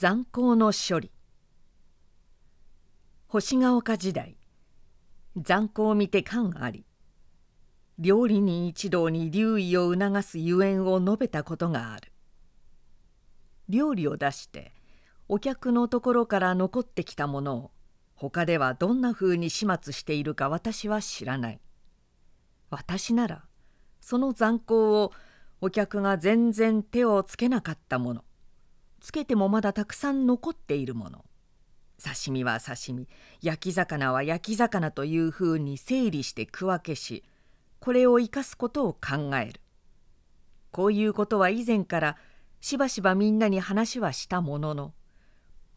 残光の処理星ヶ丘時代残光見て感あり料理人一同に留意を促すゆえんを述べたことがある料理を出してお客のところから残ってきたものを他ではどんなふうに始末しているか私は知らない私ならその残光をお客が全然手をつけなかったものつけてもまだたくさん残っているもの刺身は刺身焼き魚は焼き魚というふうに整理して区分けしこれを生かすことを考えるこういうことは以前からしばしばみんなに話はしたものの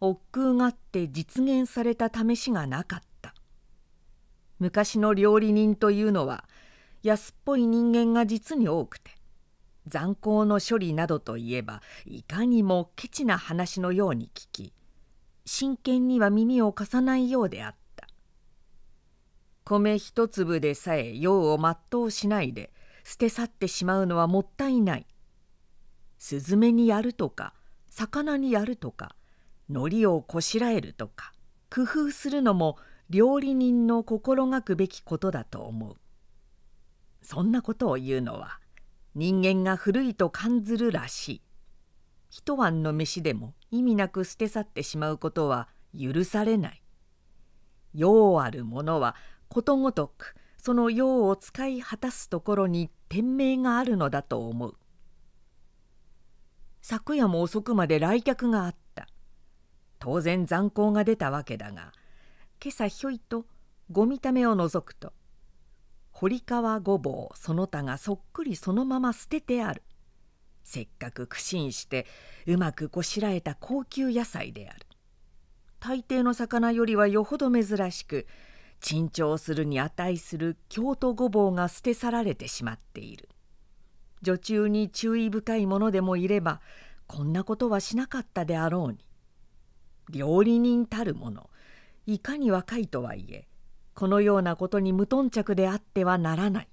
億劫があって実現された試しがなかった昔の料理人というのは安っぽい人間が実に多くて残光の処理などといえばいかにもケチな話のように聞き真剣には耳を貸さないようであった米一粒でさえ用を全うしないで捨て去ってしまうのはもったいないスズメにやるとか魚にやるとか海苔をこしらえるとか工夫するのも料理人の心がくべきことだと思うそんなことを言うのは人間が古いと感ずるらしい一晩の飯でも意味なく捨て去ってしまうことは許されない用あるものはことごとくその用を使い果たすところに天命があるのだと思う昨夜も遅くまで来客があった当然残光が出たわけだが今朝ひょいとご見た目をのぞくと堀川ごぼうその他がそっくりそのまま捨ててあるせっかく苦心してうまくこしらえた高級野菜である大抵の魚よりはよほど珍しく珍重するに値する京都ごぼうが捨て去られてしまっている女中に注意深いものでもいればこんなことはしなかったであろうに料理人たるものいかに若いとはいえこのようなことに無頓着であってはならない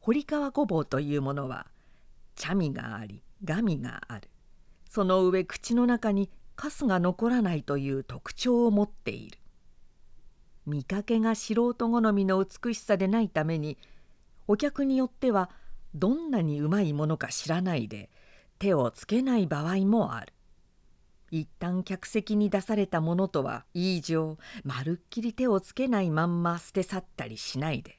堀川ごぼうというものは茶味がありガミがあるその上口の中にカスが残らないという特徴を持っている見かけが素人好みの美しさでないためにお客によってはどんなにうまいものか知らないで手をつけない場合もある一旦客席に出されたものとはい以上まるっきり手をつけないまんま捨て去ったりしないで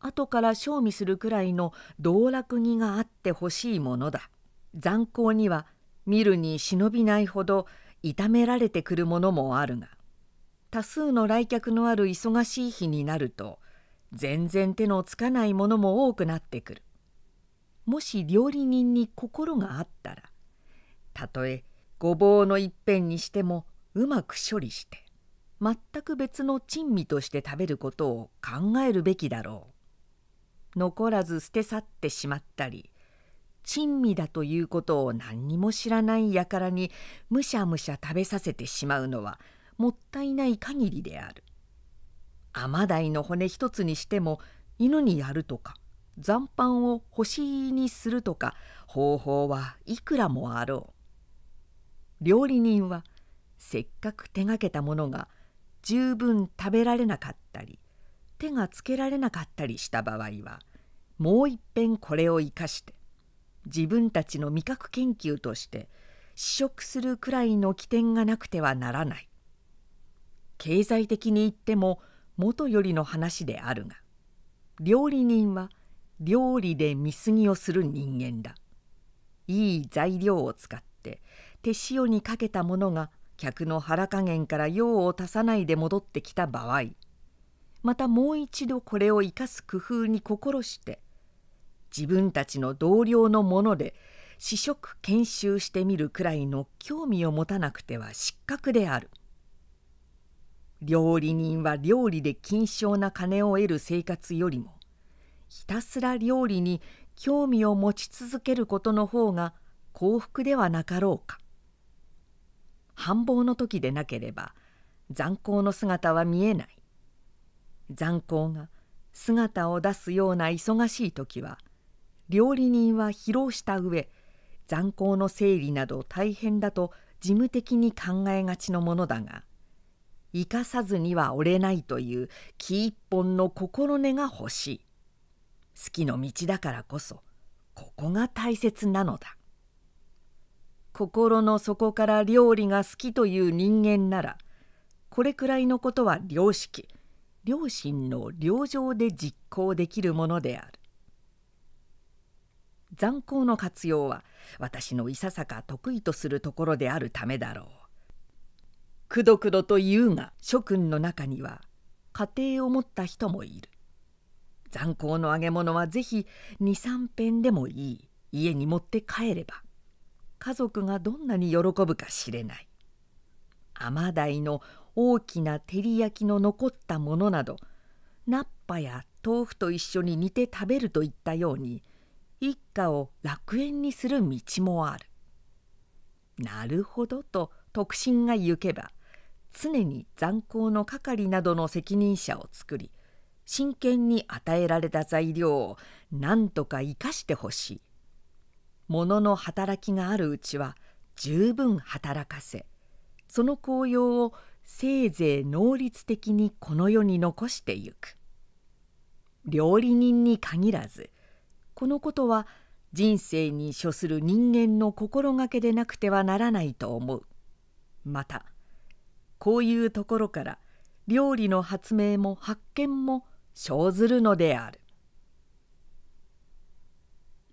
後から賞味するくらいの道楽着があってほしいものだ残光には見るに忍びないほど痛められてくるものもあるが多数の来客のある忙しい日になると全然手のつかないものも多くなってくるもし料理人に心があったらたとえごぼうの一片にしてもうまく処理して全く別の珍味として食べることを考えるべきだろう残らず捨て去ってしまったり珍味だということを何にも知らない輩にむしゃむしゃ食べさせてしまうのはもったいない限りであるアマダイの骨一つにしても犬にやるとか残飯を星にするとか方法はいくらもあろう料理人はせっかく手がけたものが十分食べられなかったり手がつけられなかったりした場合はもういっぺんこれを生かして自分たちの味覚研究として試食するくらいの起点がなくてはならない経済的に言っても元よりの話であるが料理人は料理で見過ぎをする人間だいい材料を使って手塩にかけたものが客の腹加減から用を足さないで戻ってきた場合またもう一度これを生かす工夫に心して自分たちの同僚のもので試食研修してみるくらいの興味を持たなくては失格である料理人は料理で金賞な金を得る生活よりもひたすら料理に興味を持ち続けることの方が幸福ではなかろうか繁忙の時でなければ残光の姿は見えない残光が姿を出すような忙しい時は料理人は疲労した上残光の整理など大変だと事務的に考えがちのものだが生かさずには折れないという木一本の心根が欲しい好きの道だからこそここが大切なのだ心の底から料理が好きという人間ならこれくらいのことは良識良心の良情で実行できるものである残光の活用は私のいささか得意とするところであるためだろうくどくどと言うが諸君の中には家庭を持った人もいる残光の揚げ物はぜひ23辺でもいい家に持って帰れば家族がどんなに喜ぶか知れないアマの大きな照り焼きの残ったものなどナッパや豆腐と一緒に煮て食べるといったように一家を楽園にする道もある。なるほどと特進が行けば常に残光の係などの責任者を作り真剣に与えられた材料を何とか生かしてほしい。物の働きがあるうちは十分働かせその効用をせいぜい能率的にこの世に残してゆく料理人に限らずこのことは人生に処する人間の心がけでなくてはならないと思うまたこういうところから料理の発明も発見も生ずるのである